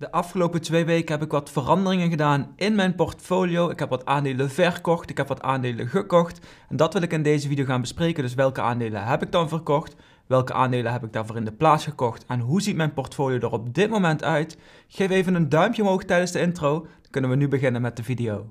De afgelopen twee weken heb ik wat veranderingen gedaan in mijn portfolio. Ik heb wat aandelen verkocht, ik heb wat aandelen gekocht. En dat wil ik in deze video gaan bespreken. Dus welke aandelen heb ik dan verkocht? Welke aandelen heb ik daarvoor in de plaats gekocht? En hoe ziet mijn portfolio er op dit moment uit? Geef even een duimpje omhoog tijdens de intro. Dan kunnen we nu beginnen met de video.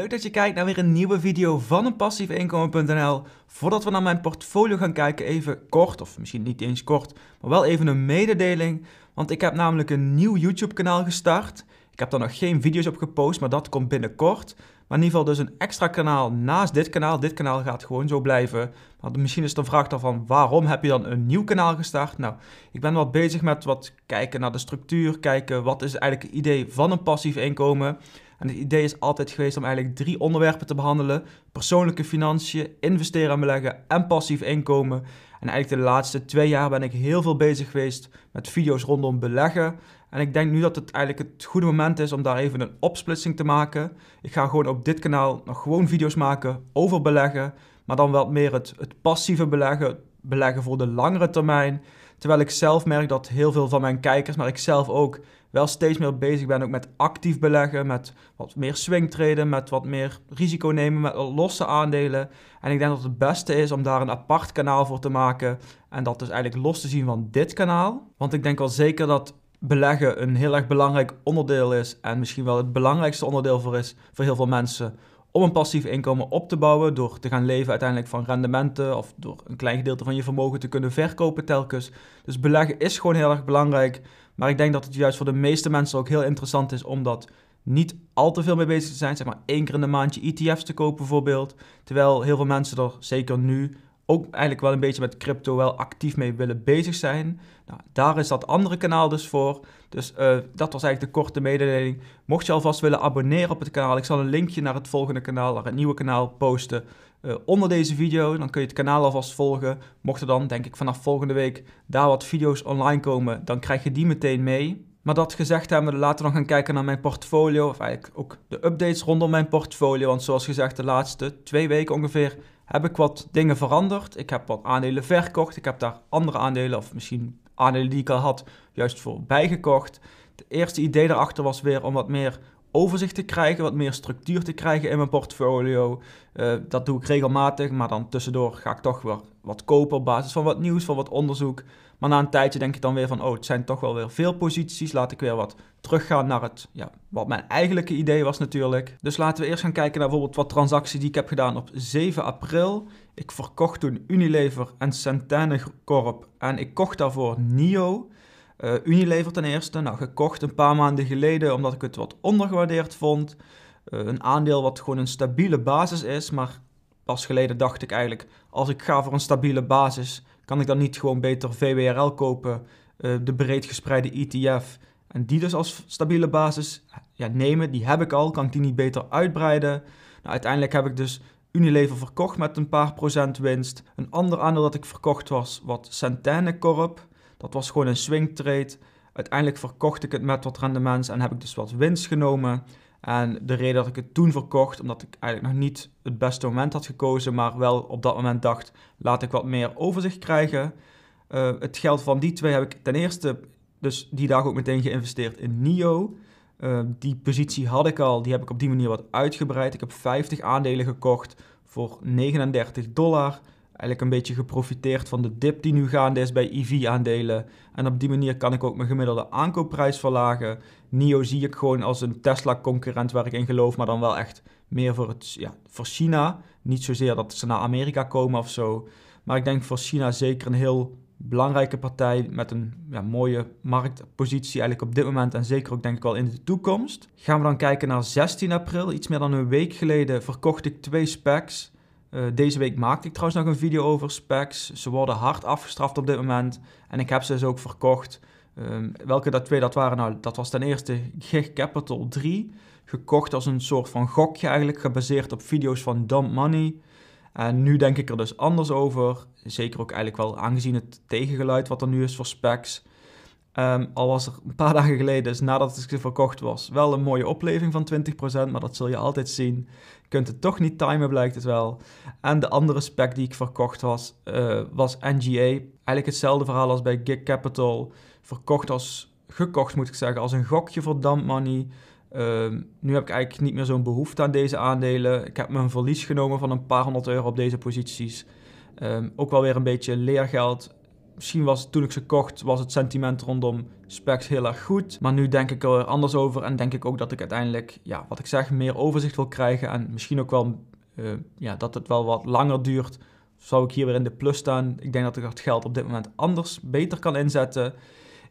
Leuk dat je kijkt naar weer een nieuwe video van een passiefinkomen.nl. Voordat we naar mijn portfolio gaan kijken, even kort, of misschien niet eens kort, maar wel even een mededeling. Want ik heb namelijk een nieuw YouTube kanaal gestart. Ik heb daar nog geen video's op gepost, maar dat komt binnenkort. Maar in ieder geval dus een extra kanaal naast dit kanaal. Dit kanaal gaat gewoon zo blijven. Want misschien is de vraag dan van waarom heb je dan een nieuw kanaal gestart? Nou, ik ben wat bezig met wat kijken naar de structuur, kijken wat is eigenlijk het idee van een passief inkomen... En het idee is altijd geweest om eigenlijk drie onderwerpen te behandelen: persoonlijke financiën, investeren en beleggen en passief inkomen. En eigenlijk de laatste twee jaar ben ik heel veel bezig geweest met video's rondom beleggen. En ik denk nu dat het eigenlijk het goede moment is om daar even een opsplitsing te maken. Ik ga gewoon op dit kanaal nog gewoon video's maken over beleggen, maar dan wat meer het, het passieve beleggen, beleggen voor de langere termijn. Terwijl ik zelf merk dat heel veel van mijn kijkers, maar ik zelf ook, wel steeds meer bezig ben ook met actief beleggen, met wat meer swingtraden, met wat meer risico nemen, met losse aandelen. En ik denk dat het beste is om daar een apart kanaal voor te maken en dat dus eigenlijk los te zien van dit kanaal. Want ik denk wel zeker dat beleggen een heel erg belangrijk onderdeel is en misschien wel het belangrijkste onderdeel voor is voor heel veel mensen om een passief inkomen op te bouwen door te gaan leven uiteindelijk van rendementen of door een klein gedeelte van je vermogen te kunnen verkopen telkens. Dus beleggen is gewoon heel erg belangrijk, maar ik denk dat het juist voor de meeste mensen ook heel interessant is om dat niet al te veel mee bezig te zijn. Zeg maar één keer in de maandje ETF's te kopen bijvoorbeeld, terwijl heel veel mensen er zeker nu ook eigenlijk wel een beetje met crypto wel actief mee willen bezig zijn. Nou, daar is dat andere kanaal dus voor. Dus eh, dat was eigenlijk de korte mededeling. Mocht je alvast willen abonneren op het kanaal, ik zal een linkje naar het volgende kanaal, naar het nieuwe kanaal posten eh, onder deze video. Dan kun je het kanaal alvast volgen. Mocht er dan, denk ik, vanaf volgende week daar wat video's online komen, dan krijg je die meteen mee. Maar dat gezegd hebben, laten we dan gaan kijken naar mijn portfolio. Of eigenlijk ook de updates rondom mijn portfolio. Want zoals gezegd, de laatste twee weken ongeveer heb ik wat dingen veranderd. Ik heb wat aandelen verkocht. Ik heb daar andere aandelen, of misschien aandelen die ik al had, juist voor bijgekocht. Het eerste idee daarachter was weer om wat meer overzicht te krijgen, wat meer structuur te krijgen in mijn portfolio. Eh, dat doe ik regelmatig, maar dan tussendoor ga ik toch weer wat kopen op basis van wat nieuws, van wat onderzoek. Maar na een tijdje denk ik dan weer van, oh, het zijn toch wel weer veel posities. Laat ik weer wat teruggaan naar het, ja, wat mijn eigenlijke idee was natuurlijk. Dus laten we eerst gaan kijken naar bijvoorbeeld wat transactie die ik heb gedaan op 7 april. Ik verkocht toen Unilever en Centene Corp en ik kocht daarvoor NIO. Eh, Unilever ten eerste, nou gekocht een paar maanden geleden omdat ik het wat ondergewaardeerd vond. Eh, een aandeel wat gewoon een stabiele basis is, maar pas geleden dacht ik eigenlijk, als ik ga voor een stabiele basis, kan ik dan niet gewoon beter VWRL kopen, eh, de breed gespreide ETF en die dus als stabiele basis ja, nemen? Die heb ik al, kan ik die niet beter uitbreiden? Nou, uiteindelijk heb ik dus Unilever verkocht met een paar procent winst. Een ander aandeel dat ik verkocht was wat Centene Corp. Dat was gewoon een swing trade. Uiteindelijk verkocht ik het met wat rendements en heb ik dus wat winst genomen. En de reden dat ik het toen verkocht, omdat ik eigenlijk nog niet het beste moment had gekozen, maar wel op dat moment dacht, laat ik wat meer overzicht krijgen. Eh, het geld van die twee heb ik ten eerste, dus die dag ook meteen geïnvesteerd in NIO. Eh, die positie had ik al, die heb ik op die manier wat uitgebreid. Ik heb 50 aandelen gekocht voor 39 dollar. Eigenlijk een beetje geprofiteerd van de dip die nu gaande is bij EV-aandelen. En op die manier kan ik ook mijn gemiddelde aankoopprijs verlagen. NIO zie ik gewoon als een Tesla-concurrent waar ik in geloof, maar dan wel echt meer voor, het, ja, voor China. Niet zozeer dat ze naar Amerika komen of zo. Maar ik denk voor China zeker een heel belangrijke partij met een ja, mooie marktpositie eigenlijk op dit moment en zeker ook denk ik wel in de toekomst. Gaan we dan kijken naar 16 april, iets meer dan een week geleden verkocht ik twee specs. Eh, deze week maakte ik trouwens nog een video over specs. Ze worden hard afgestraft op dit moment en ik heb ze dus ook verkocht. Ehm, welke dat twee dat waren? Nou, dat was ten eerste Gig Capital 3, gekocht als een soort van gokje eigenlijk, gebaseerd op video's van dumb Money. En nu denk ik er dus anders over. Zeker ook eigenlijk wel aangezien het tegengeluid wat er nu is voor specs. Ehm, al was er een paar dagen geleden, dus nadat het verkocht was, wel een mooie opleving van 20%, maar dat zul je altijd zien. Je kunt het toch niet timen, blijkt het wel. En de andere spec die ik verkocht was, eh, was NGA. Eigenlijk hetzelfde verhaal als bij Gig Capital. Verkocht als, gekocht moet ik zeggen, als een gokje voor dump money. Ehm, nu heb ik eigenlijk niet meer zo'n behoefte aan deze aandelen. Ik heb mijn een verlies genomen van een paar honderd euro op deze posities. Ehm, ook wel weer een beetje leergeld Misschien was het, toen ik ze kocht, was het sentiment rondom specs heel erg goed. Maar nu denk ik er anders over en denk ik ook dat ik uiteindelijk, ja, wat ik zeg, meer overzicht wil krijgen. En misschien ook wel eh, ja, dat het wel wat langer duurt. Zou ik hier weer in de plus staan? Ik denk dat ik dat geld op dit moment anders, beter kan inzetten.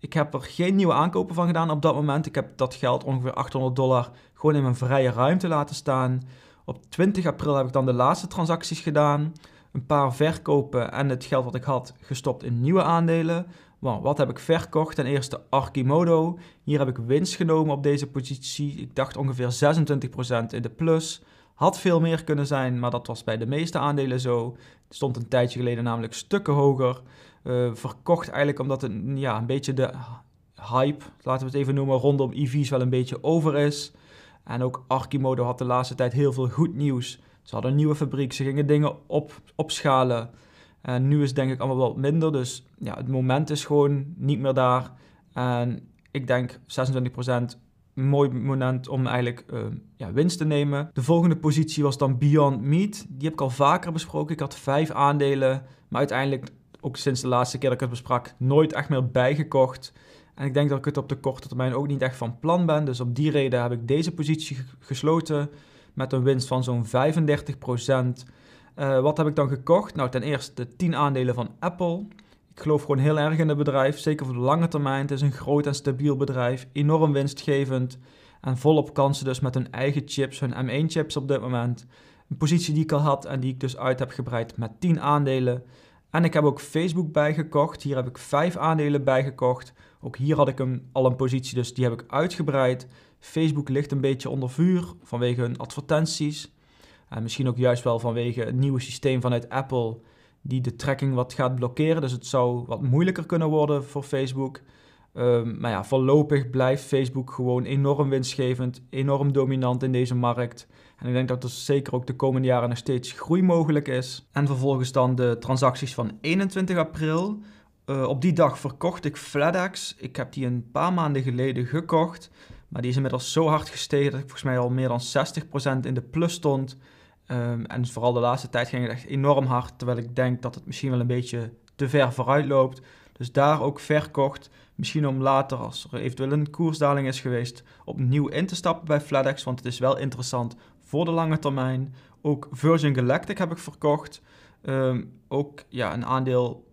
Ik heb er geen nieuwe aankopen van gedaan op dat moment. Ik heb dat geld, ongeveer 800 dollar, gewoon in mijn vrije ruimte laten staan. Op 20 april heb ik dan de laatste transacties gedaan een paar verkopen en het geld wat ik had gestopt in nieuwe aandelen. Wow, wat heb ik verkocht? Ten eerste Archimodo. Hier heb ik winst genomen op deze positie. Ik dacht ongeveer 26% in de plus. Had veel meer kunnen zijn, maar dat was bij de meeste aandelen zo. Het stond een tijdje geleden namelijk stukken hoger. Eh, verkocht eigenlijk omdat het, ja, een beetje de hype, laten we het even noemen, rondom EV's wel een beetje over is. En ook Archimodo had de laatste tijd heel veel goed nieuws ze hadden een nieuwe fabriek, ze gingen dingen op, opschalen. En nu is het denk ik allemaal wat minder. Dus ja, het moment is gewoon niet meer daar. En ik denk 26% mooi moment om eigenlijk ehm, ja, winst te nemen. De volgende positie was dan Beyond Meat. Die heb ik al vaker besproken. Ik had vijf aandelen, maar uiteindelijk, ook sinds de laatste keer dat ik het besprak, nooit echt meer bijgekocht. En ik denk dat ik het op de korte termijn ook niet echt van plan ben. Dus op die reden heb ik deze positie gesloten met een winst van zo'n 35 uh, eh, wat heb ik dan gekocht? Nou, ten eerste 10 aandelen van Apple. Ik geloof gewoon heel erg in het bedrijf, zeker voor de lange termijn. Het is een groot en stabiel bedrijf, enorm winstgevend en volop kansen dus met hun eigen chips, hun M1-chips op dit moment. Een positie die ik al had en die ik dus uit heb gebreid met 10 aandelen. En ik heb ook Facebook bijgekocht. Hier heb ik 5 aandelen bijgekocht. Ook hier had ik hem al een positie, dus die heb ik uitgebreid. Facebook ligt een beetje onder vuur vanwege hun advertenties. En misschien ook juist wel vanwege het nieuwe systeem vanuit Apple die de tracking wat gaat blokkeren. Dus het zou wat moeilijker kunnen worden voor Facebook. Ehm, maar ja, voorlopig blijft Facebook gewoon enorm winstgevend, enorm dominant in deze markt. En ik denk dat er zeker ook de komende jaren nog steeds groei mogelijk is. En vervolgens dan de transacties van 21 april. Eh, op die dag verkocht ik FlatEx. Ik heb die een paar maanden geleden gekocht. Maar die is inmiddels zo hard gestegen dat ik volgens mij al meer dan 60% in de plus stond. Ehm, en vooral de laatste tijd ging het echt enorm hard. Terwijl ik denk dat het misschien wel een beetje te ver vooruit loopt. Dus daar ook verkocht. Misschien om later, als er eventueel een koersdaling is geweest, opnieuw in te stappen bij FedEx, Want het is wel interessant voor de lange termijn. Ook Virgin Galactic heb ik verkocht. Ehm, ook ja, een aandeel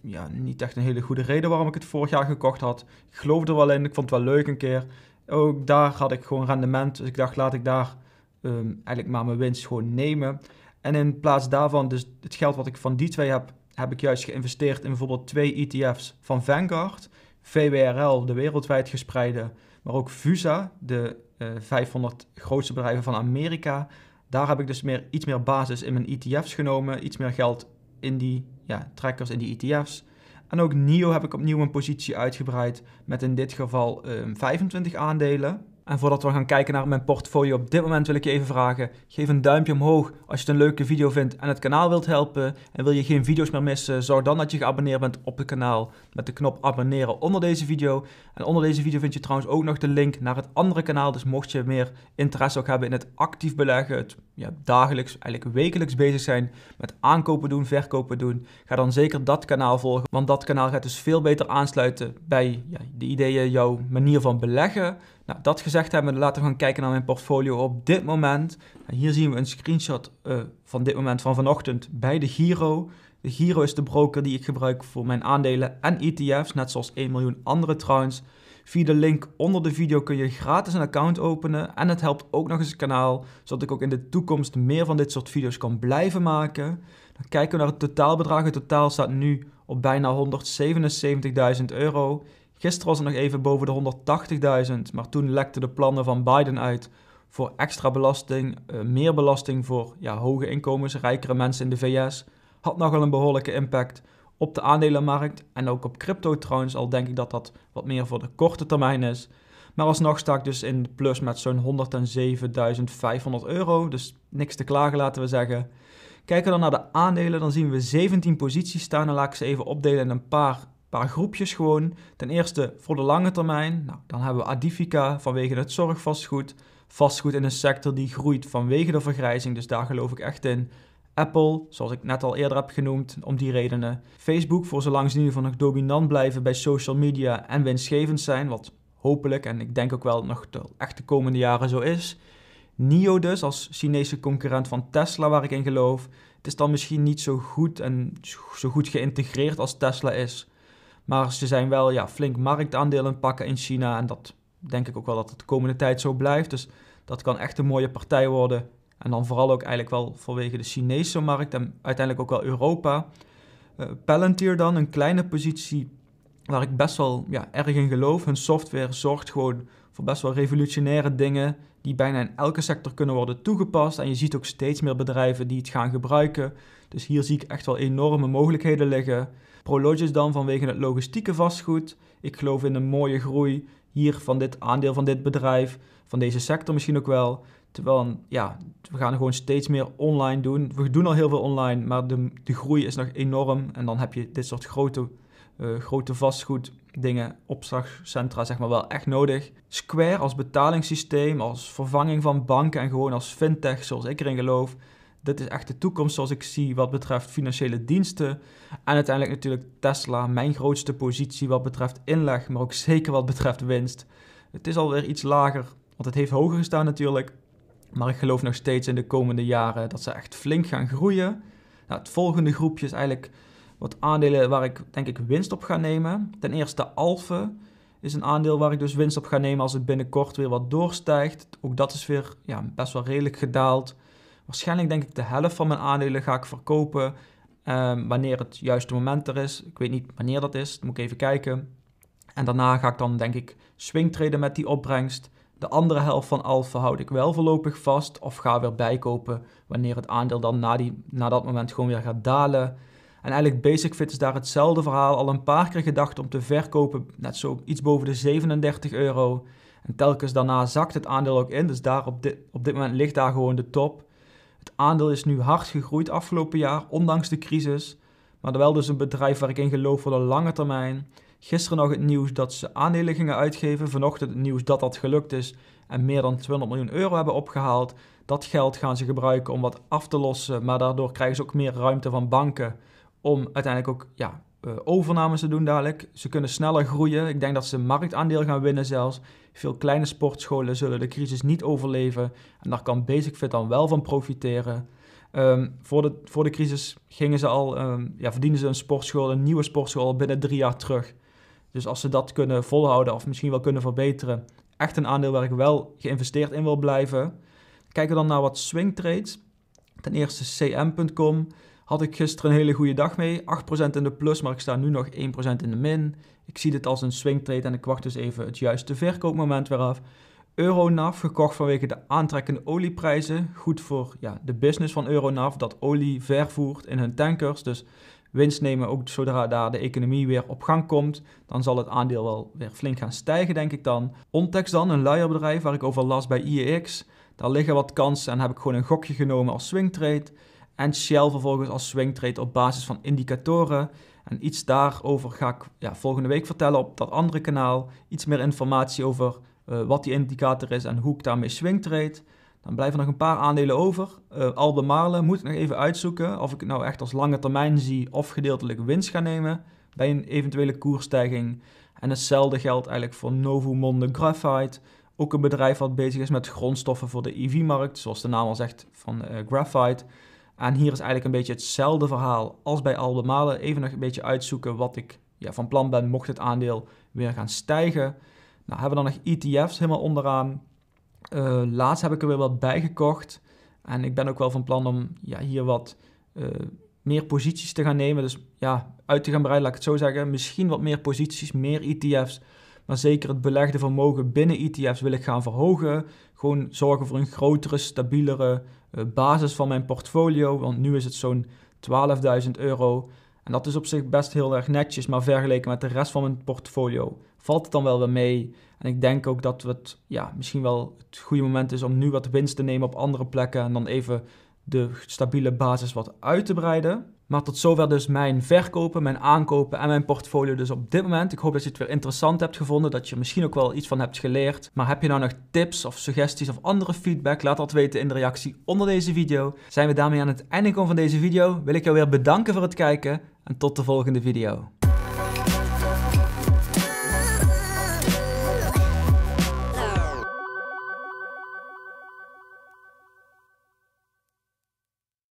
ja, niet echt een hele goede reden waarom ik het vorig jaar gekocht had. Ik geloof er wel in, ik vond het wel leuk een keer. Ook daar had ik gewoon rendement. Dus ik dacht, laat ik daar ehm, eigenlijk maar mijn winst gewoon nemen. En in plaats daarvan, dus het geld wat ik van die twee heb, heb ik juist geïnvesteerd in bijvoorbeeld twee ETF's van Vanguard. VWRL, de wereldwijd gespreide, maar ook VUSA, de 500 eh, grootste bedrijven van Amerika. Daar heb ik dus meer, iets meer basis in mijn ETF's genomen, iets meer geld in die ja, trackers, in die ETF's. En ook NIO heb ik opnieuw een positie uitgebreid met in dit geval 25 ehm, aandelen. En voordat we gaan kijken naar mijn portfolio op dit moment wil ik je even vragen, geef een duimpje omhoog als je het een leuke video vindt en het kanaal wilt helpen. En wil je geen video's meer missen, zorg dan dat je geabonneerd bent op het kanaal met de knop abonneren onder deze video. En onder deze video vind je trouwens ook nog de link naar het andere kanaal, dus mocht je meer interesse ook hebben in het actief beleggen, het ja, dagelijks, eigenlijk wekelijks bezig zijn met aankopen doen, verkopen doen, ga dan zeker dat kanaal volgen, want dat kanaal gaat dus veel beter aansluiten bij ja, de ideeën, jouw manier van beleggen nou, dat gezegd hebben, laten we gaan kijken naar mijn portfolio op dit moment. En hier zien we een screenshot eh, van dit moment van vanochtend bij de Giro. De Giro is de broker die ik gebruik voor mijn aandelen en ETF's, net zoals 1 miljoen andere trouwens. Via de link onder de video kun je gratis een account openen en het helpt ook nog eens het kanaal, zodat ik ook in de toekomst meer van dit soort video's kan blijven maken. Dan kijken we naar het totaalbedrag. Het totaal staat nu op bijna 177.000 euro. Gisteren was het nog even boven de 180.000, maar toen lekten de plannen van Biden uit voor extra belasting, eh, meer belasting voor ja, hoge inkomens, rijkere mensen in de VS. Had nogal een behoorlijke impact op de aandelenmarkt en ook op crypto trouwens, al denk ik dat dat wat meer voor de korte termijn is. Maar alsnog sta ik dus in de plus met zo'n 107.500 euro, dus niks te klagen laten we zeggen. Kijken we dan naar de aandelen, dan zien we 17 posities staan en laat ik ze even opdelen in een paar paar groepjes gewoon. Ten eerste voor de lange termijn. Nou, dan hebben we Adifica vanwege het zorgvastgoed. Vastgoed in een sector die groeit vanwege de vergrijzing, dus daar geloof ik echt in. Apple, zoals ik net al eerder heb genoemd, om die redenen. Facebook, voor zolang ze in ieder geval nog dominant blijven bij social media en winstgevend zijn, wat hopelijk en ik denk ook wel nog de, echt de komende jaren zo is. NIO dus, als Chinese concurrent van Tesla, waar ik in geloof. Het is dan misschien niet zo goed en zo goed geïntegreerd als Tesla is. Maar ze zijn wel ja, flink marktaandelen pakken in China. En dat denk ik ook wel dat het de komende tijd zo blijft. Dus dat kan echt een mooie partij worden. En dan vooral ook eigenlijk wel vanwege de Chinese markt en uiteindelijk ook wel Europa. Uh, Palantir dan, een kleine positie waar ik best wel ja, erg in geloof. Hun software zorgt gewoon voor best wel revolutionaire dingen die bijna in elke sector kunnen worden toegepast. En je ziet ook steeds meer bedrijven die het gaan gebruiken. Dus hier zie ik echt wel enorme mogelijkheden liggen. Prologis dan vanwege het logistieke vastgoed. Ik geloof in een mooie groei hier van dit aandeel van dit bedrijf, van deze sector misschien ook wel. Terwijl, ja, we gaan gewoon steeds meer online doen. We doen al heel veel online, maar de, de groei is nog enorm. En dan heb je dit soort grote, eh, grote vastgoeddingen, opslagcentra, zeg maar, wel echt nodig. Square als betalingssysteem, als vervanging van banken en gewoon als fintech, zoals ik erin geloof, dit is echt de toekomst zoals ik zie wat betreft financiële diensten. En uiteindelijk natuurlijk Tesla, mijn grootste positie wat betreft inleg, maar ook zeker wat betreft winst. Het is alweer iets lager, want het heeft hoger gestaan natuurlijk. Maar ik geloof nog steeds in de komende jaren dat ze echt flink gaan groeien. Nou, het volgende groepje is eigenlijk wat aandelen waar ik denk ik winst op ga nemen. Ten eerste Alphen is een aandeel waar ik dus winst op ga nemen als het binnenkort weer wat doorstijgt. Ook dat is weer ja, best wel redelijk gedaald waarschijnlijk denk ik de helft van mijn aandelen ga ik verkopen ehm, wanneer het juiste moment er is. Ik weet niet wanneer dat is, dat moet ik even kijken. En daarna ga ik dan denk ik swingtraden met die opbrengst. De andere helft van Alpha houd ik wel voorlopig vast of ga weer bijkopen wanneer het aandeel dan na, die, na dat moment gewoon weer gaat dalen. En eigenlijk Basic Fit is daar hetzelfde verhaal. Al een paar keer gedacht om te verkopen, net zo iets boven de 37 euro. En telkens daarna zakt het aandeel ook in. Dus daar op, dit, op dit moment ligt daar gewoon de top. Het aandeel is nu hard gegroeid afgelopen jaar, ondanks de crisis. Maar wel dus een bedrijf waar ik in geloof voor de lange termijn. Gisteren nog het nieuws dat ze aandelen gingen uitgeven. Vanochtend het nieuws dat dat gelukt is en meer dan 200 miljoen euro hebben opgehaald. Dat geld gaan ze gebruiken om wat af te lossen, maar daardoor krijgen ze ook meer ruimte van banken om uiteindelijk ook ja, eh, overnames te doen dadelijk. Ze kunnen sneller groeien. Ik denk dat ze marktaandeel gaan winnen zelfs. Veel kleine sportscholen zullen de crisis niet overleven. En daar kan Fit dan wel van profiteren. Ehm, voor, de, voor de crisis gingen ze al, ehm, ja, verdienen ze een sportschool, een nieuwe sportschool binnen drie jaar terug. Dus als ze dat kunnen volhouden of misschien wel kunnen verbeteren, echt een aandeel waar ik wel geïnvesteerd in wil blijven. Kijken we dan naar wat swing trades. Ten eerste cm.com. Had ik gisteren een hele goede dag mee. 8% in de plus, maar ik sta nu nog 1% in de min. Ik zie dit als een swing trade en ik wacht dus even het juiste verkoopmoment weer af. Euronav, gekocht vanwege de aantrekkende olieprijzen. Goed voor ja, de business van Euronav, dat olie vervoert in hun tankers. Dus winst nemen, ook zodra daar de economie weer op gang komt, dan zal het aandeel wel weer flink gaan stijgen, denk ik dan. Ontex dan, een luierbedrijf waar ik over las bij IEX. Daar liggen wat kansen en heb ik gewoon een gokje genomen als swing trade. En Shell vervolgens als swingtrade op basis van indicatoren. En iets daarover ga ik ja, volgende week vertellen op dat andere kanaal. Iets meer informatie over eh, wat die indicator is en hoe ik daarmee swingtrade. Dan blijven nog een paar aandelen over. Uh, eh, Albemarle moet ik nog even uitzoeken of ik het nou echt als lange termijn zie of gedeeltelijk winst ga nemen bij een eventuele koersstijging. En hetzelfde geldt eigenlijk voor Novumonde Graphite. Ook een bedrijf wat bezig is met grondstoffen voor de EV-markt, zoals de naam al zegt van eh, graphite. En hier is eigenlijk een beetje hetzelfde verhaal als bij malen. Even nog een beetje uitzoeken wat ik ja, van plan ben, mocht het aandeel weer gaan stijgen. Nou, hebben we dan nog ETF's helemaal onderaan. Eh, laatst heb ik er weer wat bij gekocht. En ik ben ook wel van plan om ja, hier wat eh, meer posities te gaan nemen. Dus ja, uit te gaan breiden, laat ik het zo zeggen. Misschien wat meer posities, meer ETF's. Maar zeker het belegde vermogen binnen ETF's wil ik gaan verhogen. Gewoon zorgen voor een grotere, stabielere eh, basis van mijn portfolio. Want nu is het zo'n 12.000 euro. En dat is op zich best heel erg netjes, maar vergeleken met de rest van mijn portfolio valt het dan wel weer mee. En ik denk ook dat het ja, misschien wel het goede moment is om nu wat winst te nemen op andere plekken en dan even de stabiele basis wat uit te breiden. Maar tot zover dus mijn verkopen, mijn aankopen en mijn portfolio dus op dit moment. Ik hoop dat je het weer interessant hebt gevonden, dat je misschien ook wel iets van hebt geleerd. Maar heb je nou nog tips of suggesties of andere feedback? Laat dat weten in de reactie onder deze video. Zijn we daarmee aan het einde gekomen van deze video? Wil ik jou weer bedanken voor het kijken en tot de volgende video.